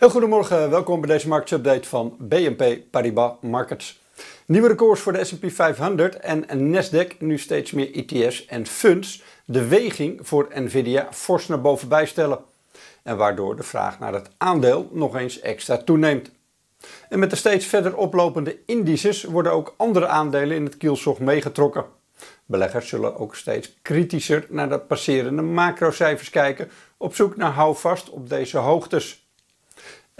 Heel goedemorgen, welkom bij deze marktsupdate van BNP Paribas Markets. Nieuwe records voor de S&P 500 en Nasdaq, nu steeds meer ETF's en funds, de weging voor Nvidia fors naar boven bijstellen. En waardoor de vraag naar het aandeel nog eens extra toeneemt. En met de steeds verder oplopende indices worden ook andere aandelen in het kielzog meegetrokken. Beleggers zullen ook steeds kritischer naar de passerende macrocijfers kijken, op zoek naar houvast op deze hoogtes.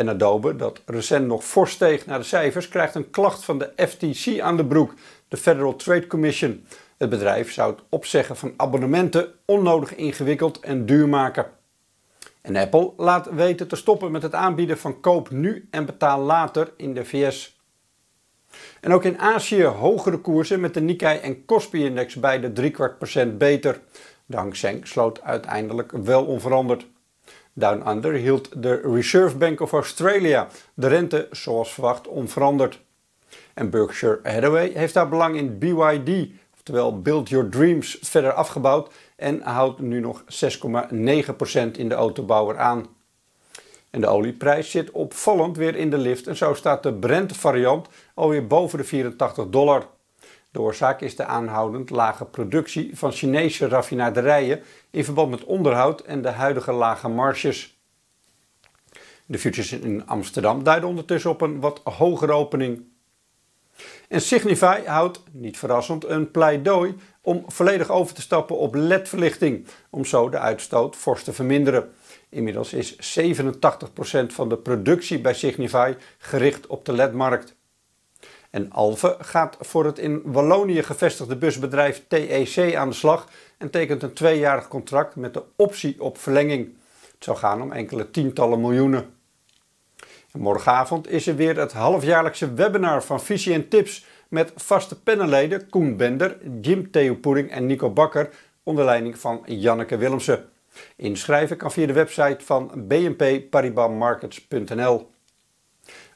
En Adobe, dat recent nog fors steeg naar de cijfers, krijgt een klacht van de FTC aan de broek, de Federal Trade Commission. Het bedrijf zou het opzeggen van abonnementen onnodig ingewikkeld en duur maken. En Apple laat weten te stoppen met het aanbieden van koop nu en betaal later in de VS. En ook in Azië hogere koersen met de Nikkei en Kospi-index beide kwart procent beter. De Hang Seng sloot uiteindelijk wel onveranderd. Down Under hield de Reserve Bank of Australia de rente zoals verwacht onveranderd. En Berkshire Hathaway heeft haar belang in BYD, oftewel Build Your Dreams, verder afgebouwd en houdt nu nog 6,9% in de autobouwer aan. En de olieprijs zit opvallend weer in de lift en zo staat de Brent-variant alweer boven de 84 dollar. De oorzaak is de aanhoudend lage productie van Chinese raffinaderijen in verband met onderhoud en de huidige lage marges. De futures in Amsterdam duiden ondertussen op een wat hogere opening. En Signify houdt, niet verrassend, een pleidooi om volledig over te stappen op LED-verlichting, om zo de uitstoot fors te verminderen. Inmiddels is 87% van de productie bij Signify gericht op de LED-markt. En Alve gaat voor het in Wallonië gevestigde busbedrijf TEC aan de slag en tekent een tweejarig contract met de optie op verlenging. Het zou gaan om enkele tientallen miljoenen. morgenavond is er weer het halfjaarlijkse webinar van Visie en Tips met vaste panelleden Koen Bender, Jim Theo en Nico Bakker onder leiding van Janneke Willemsen. Inschrijven kan via de website van bnpparibasmarkets.nl.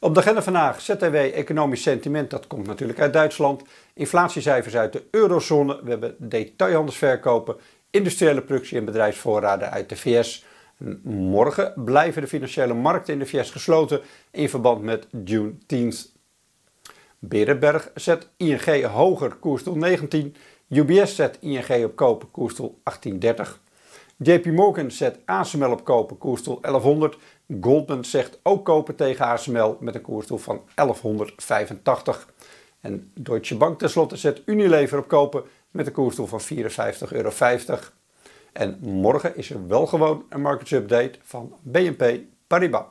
Op de agenda vandaag ZTW economisch sentiment, dat komt natuurlijk uit Duitsland. Inflatiecijfers uit de eurozone, we hebben detailhandelsverkopen, industriële productie en bedrijfsvoorraden uit de VS. Morgen blijven de financiële markten in de VS gesloten in verband met Juneteenth. Berenberg zet ING hoger, koersdoel 19. UBS zet ING op kopen, koersdoel 1830. JP Morgan zet ASML op kopen, koersdoel 1100. Goldman zegt ook kopen tegen ASML met een koersdoel van 1185. En Deutsche Bank tenslotte zet Unilever op kopen met een koersdoel van 54,50 euro. En morgen is er wel gewoon een markets update van BNP Paribas.